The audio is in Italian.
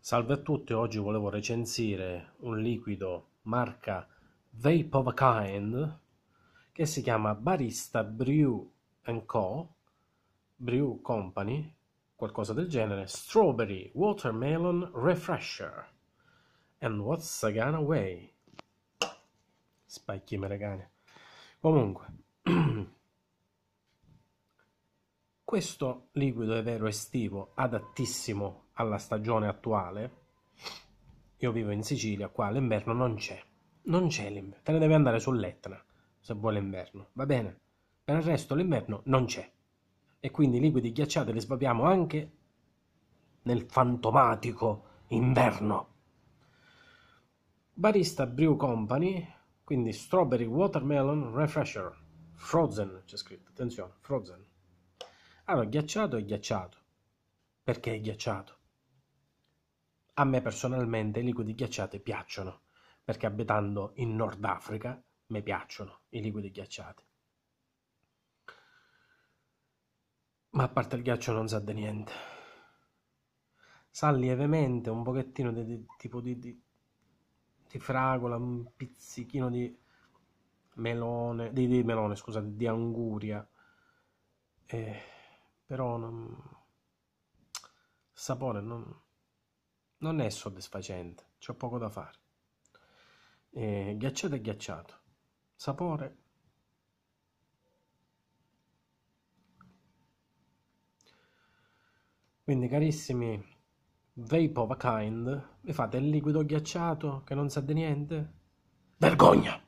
Salve a tutti, oggi volevo recensire un liquido marca Vape of a Kind che si chiama Barista Brew Co. Brew Company, qualcosa del genere, Strawberry Watermelon Refresher. And what's a Sagana Way? Spicchi meregane. Comunque, Questo liquido è vero estivo, adattissimo alla stagione attuale, io vivo in Sicilia, qua l'inverno non c'è, non c'è l'inverno, te ne devi andare sull'Etna se vuoi l'inverno, va bene? Per il resto l'inverno non c'è e quindi i liquidi ghiacciati li sbaviamo anche nel fantomatico inverno. Barista Brew Company, quindi Strawberry Watermelon Refresher, Frozen, c'è scritto, attenzione, Frozen. Allora, ghiacciato è ghiacciato. Perché è ghiacciato? A me personalmente i liquidi ghiacciati piacciono, perché abitando in Nord Africa mi piacciono i liquidi ghiacciati. Ma a parte il ghiaccio non sa di niente. Sa lievemente un pochettino di, di tipo di, di, di, fragola, un pizzichino di melone, di, melone, scusate, di anguria. Eh però non... il sapore non... non è soddisfacente, c'è poco da fare. Eh, ghiacciato è ghiacciato, sapore Quindi carissimi, vape of a kind, mi fate il liquido ghiacciato che non sa di niente? Vergogna!